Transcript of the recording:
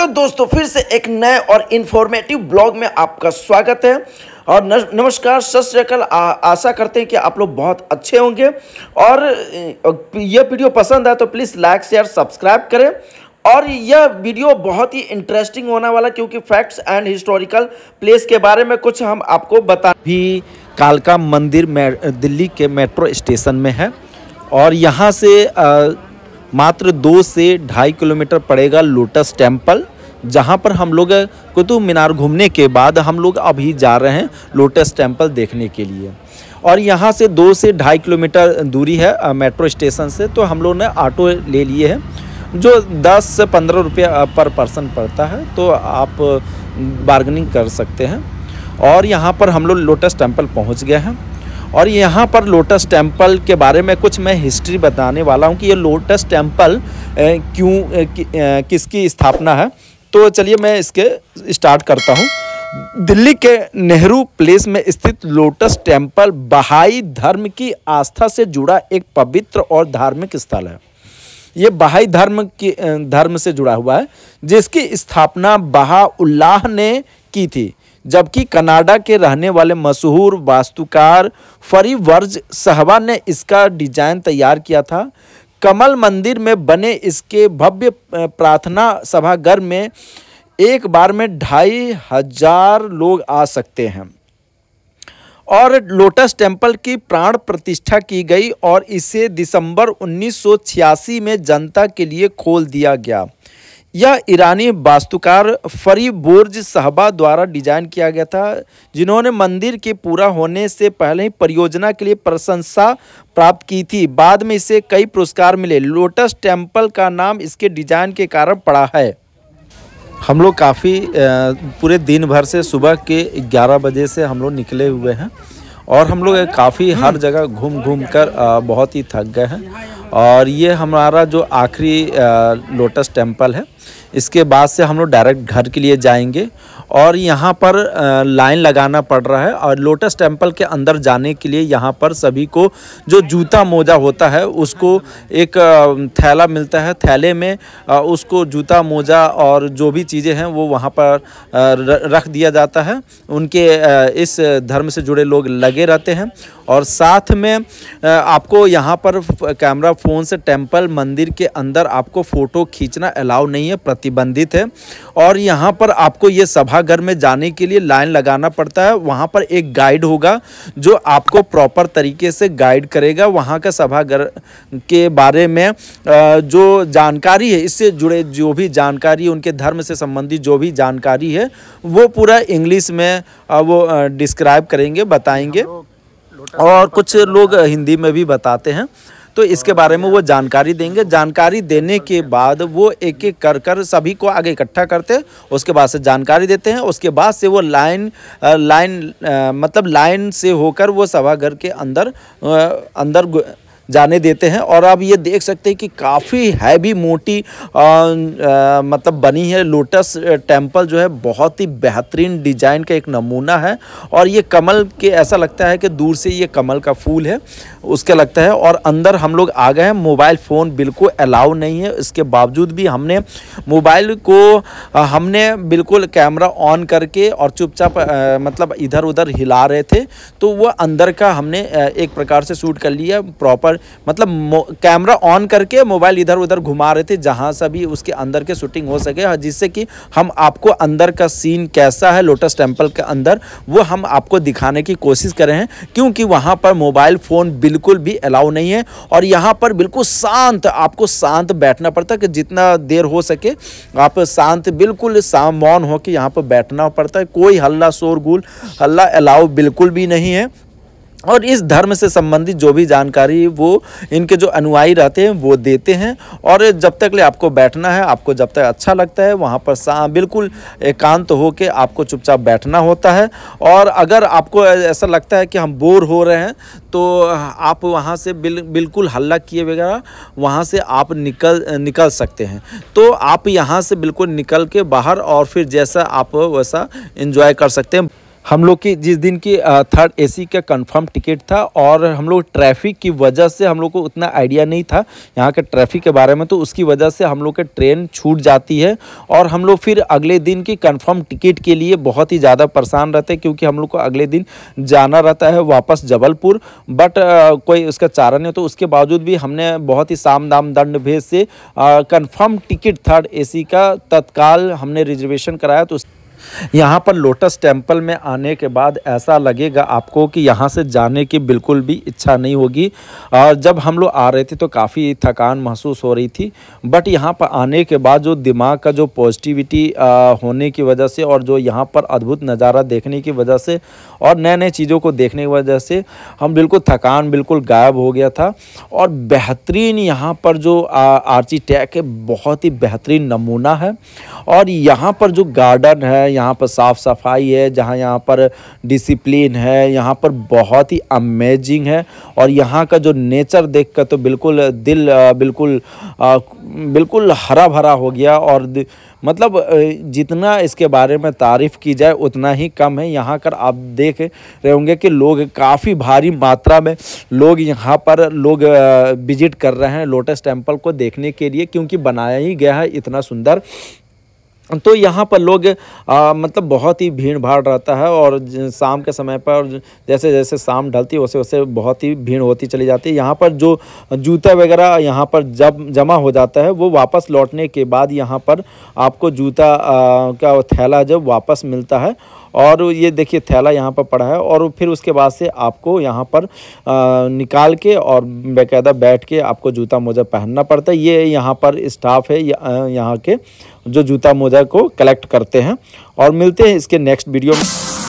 hello दोस्तों फिर से एक नए और इन्फॉर्मेटिव ब्लॉग में आपका स्वागत है और नमस्कार सत श्रीकाल आशा करते हैं कि आप लोग बहुत अच्छे होंगे और यह वीडियो पसंद आए तो प्लीज़ लाइक शेयर सब्सक्राइब करें और यह वीडियो बहुत ही इंटरेस्टिंग होने वाला क्योंकि फैक्ट्स एंड हिस्टोरिकल प्लेस के बारे में कुछ हम आपको बता भी कालका मंदिर दिल्ली के मेट्रो स्टेशन में है और यहाँ से आ, मात्र दो से ढाई किलोमीटर पड़ेगा लोटस टेम्पल जहाँ पर हम लोग कुतुब मीनार घूमने के बाद हम लोग अभी जा रहे हैं लोटस टेम्पल देखने के लिए और यहाँ से दो से ढाई किलोमीटर दूरी है मेट्रो स्टेशन से तो हम लोग ने ऑटो ले लिए हैं जो दस से पंद्रह रुपये पर पर्सन पड़ता है तो आप बार्गनिंग कर सकते हैं और यहाँ पर हम लोग लोटस टेम्पल पहुँच गए हैं और यहाँ पर लोटस टेम्पल के बारे में कुछ मैं हिस्ट्री बताने वाला हूँ कि ये लोटस टेम्पल क्यों कि, किसकी स्थापना है तो चलिए मैं इसके स्टार्ट करता हूँ दिल्ली के नेहरू प्लेस में स्थित लोटस टेम्पल बहाई धर्म की आस्था से जुड़ा एक पवित्र और धार्मिक स्थल है ये बहाई धर्म की धर्म से जुड़ा हुआ है जिसकी स्थापना बहा उल्लाह ने की थी जबकि कनाडा के रहने वाले मशहूर वास्तुकार फरी वर्ज सहवा ने इसका डिजाइन तैयार किया था कमल मंदिर में बने इसके भव्य प्रार्थना सभागार में एक बार में ढाई हजार लोग आ सकते हैं और लोटस टेम्पल की प्राण प्रतिष्ठा की गई और इसे दिसंबर 1986 में जनता के लिए खोल दिया गया यह ईरानी वास्तुकार फरी बोर्ज साहबा द्वारा डिजाइन किया गया था जिन्होंने मंदिर के पूरा होने से पहले ही परियोजना के लिए प्रशंसा प्राप्त की थी बाद में इसे कई पुरस्कार मिले लोटस टेम्पल का नाम इसके डिजाइन के कारण पड़ा है हम लोग काफ़ी पूरे दिन भर से सुबह के 11 बजे से हम लोग निकले हुए हैं और हम लोग काफ़ी हर जगह घूम घूम कर बहुत ही थक गए हैं और ये हमारा जो आखिरी लोटस टेम्पल है इसके बाद से हम लोग डायरेक्ट घर के लिए जाएंगे और यहाँ पर लाइन लगाना पड़ रहा है और लोटस टेम्पल के अंदर जाने के लिए यहाँ पर सभी को जो जूता मोजा होता है उसको एक थैला मिलता है थैले में उसको जूता मोजा और जो भी चीज़ें हैं वो वहाँ पर रख दिया जाता है उनके इस धर्म से जुड़े लोग लगे रहते हैं और साथ में आपको यहाँ पर कैमरा फ़ोन से टेम्पल मंदिर के अंदर आपको फ़ोटो खींचना अलाउ नहीं है नहीं है प्रतिबंधित है और यहाँ पर आपको ये सभाघर में जाने के लिए लाइन लगाना पड़ता है वहाँ पर एक गाइड होगा जो आपको प्रॉपर तरीके से गाइड करेगा वहाँ का सभाघर के बारे में जो जानकारी है इससे जुड़े जो भी जानकारी उनके धर्म से संबंधित जो भी जानकारी है वो पूरा इंग्लिश में वो डिस्क्राइब करेंगे बताएंगे और कुछ लोग हिंदी में भी बताते हैं तो इसके बारे में वो जानकारी देंगे जानकारी देने के बाद वो एक एक कर कर सभी को आगे इकट्ठा करते हैं उसके बाद से जानकारी देते हैं उसके बाद से वो लाइन लाइन मतलब लाइन से होकर वो घर के अंदर अंदर जाने देते हैं और आप ये देख सकते हैं कि काफ़ी हैवी मोटी आ, आ, मतलब बनी है लोटस टेम्पल जो है बहुत ही बेहतरीन डिजाइन का एक नमूना है और ये कमल के ऐसा लगता है कि दूर से ये कमल का फूल है उसके लगता है और अंदर हम लोग आ गए हैं मोबाइल फ़ोन बिल्कुल अलाउ नहीं है इसके बावजूद भी हमने मोबाइल को हमने बिल्कुल कैमरा ऑन करके और चुपचाप मतलब इधर उधर हिला रहे थे तो वह अंदर का हमने एक प्रकार से शूट कर लिया प्रॉपर मतलब कैमरा ऑन करके मोबाइल इधर उधर घुमा रहे थे जहाँ से भी उसके अंदर के शूटिंग हो सके हाँ, जिससे कि हम आपको अंदर का सीन कैसा है लोटस टेम्पल के अंदर वो हम आपको दिखाने की कोशिश कर रहे हैं क्योंकि वहाँ पर मोबाइल फ़ोन बिल्कुल भी अलाउ नहीं है और यहाँ पर बिल्कुल शांत आपको शांत बैठना पड़ता है कि जितना देर हो सके आप शांत बिल्कुल शाम मौन होकर यहाँ पर बैठना पड़ता है कोई हल्ला शोरगुल हल्ला अलाउ बिल्कुल भी नहीं है और इस धर्म से संबंधित जो भी जानकारी वो इनके जो अनुयायी रहते हैं वो देते हैं और जब तक ले आपको बैठना है आपको जब तक अच्छा लगता है वहाँ पर बिल्कुल एकांत हो के आपको चुपचाप बैठना होता है और अगर आपको ऐसा लगता है कि हम बोर हो रहे हैं तो आप वहाँ से बिल बिल्कुल हल्ला किए वगैरह वहाँ से आप निकल निकल सकते हैं तो आप यहाँ से बिल्कुल निकल के बाहर और फिर जैसा आप वैसा इन्जॉय कर सकते हैं हम लोग की जिस दिन की थर्ड एसी का कंफर्म टिकट था और हम लोग ट्रैफिक की वजह से हम लोग को उतना आइडिया नहीं था यहाँ के ट्रैफिक के बारे में तो उसकी वजह से हम लोग के ट्रेन छूट जाती है और हम लोग फिर अगले दिन की कंफर्म टिकट के लिए बहुत ही ज़्यादा परेशान रहते हैं क्योंकि हम लोग को अगले दिन जाना रहता है वापस जबलपुर बट कोई उसका चारा नहीं तो उसके बावजूद भी हमने बहुत ही साम दाम दंड भेद से कन्फर्म टिकट थर्ड ए का तत्काल हमने रिजर्वेशन कराया तो यहाँ पर लोटस टेम्पल में आने के बाद ऐसा लगेगा आपको कि यहाँ से जाने की बिल्कुल भी इच्छा नहीं होगी और जब हम लोग आ रहे थे तो काफ़ी थकान महसूस हो रही थी बट यहाँ पर आने के बाद जो दिमाग का जो पॉजिटिविटी होने की वजह से और जो यहाँ पर अद्भुत नज़ारा देखने की वजह से और नए नए चीज़ों को देखने की वजह से हम बिल्कुल थकान बिल्कुल गायब हो गया था और बेहतरीन यहाँ पर जो आर्चिटेक्ट है बहुत ही बेहतरीन नमूना है और यहाँ पर जो गार्डन है यहाँ पर साफ़ सफाई है जहाँ यहाँ पर डिसिप्लिन है यहाँ पर बहुत ही अमेजिंग है और यहाँ का जो नेचर देख कर तो बिल्कुल दिल बिल्कुल बिल्कुल हरा भरा हो गया और मतलब जितना इसके बारे में तारीफ़ की जाए उतना ही कम है यहाँ कर आप देख रहे होंगे कि लोग काफ़ी भारी मात्रा में लोग यहाँ पर लोग विजिट कर रहे हैं लोटस टेम्पल को देखने के लिए क्योंकि बनाया ही गया है इतना सुंदर तो यहाँ पर लोग आ, मतलब बहुत ही भीड़ भाड़ रहता है और शाम के समय पर जैसे जैसे शाम ढलती वैसे वैसे बहुत ही भीड़ होती चली जाती है यहाँ पर जो जूता वगैरह यहाँ पर जब जमा हो जाता है वो वापस लौटने के बाद यहाँ पर आपको जूता आ, का थैला जब वापस मिलता है और ये देखिए थैला यहाँ पर पड़ा है और फिर उसके बाद से आपको यहाँ पर निकाल के और बाकायदा बैठ के आपको जूता मोजा पहनना पड़ता है ये यहाँ पर स्टाफ है यहाँ के जो जूता मोजा को कलेक्ट करते हैं और मिलते हैं इसके नेक्स्ट वीडियो में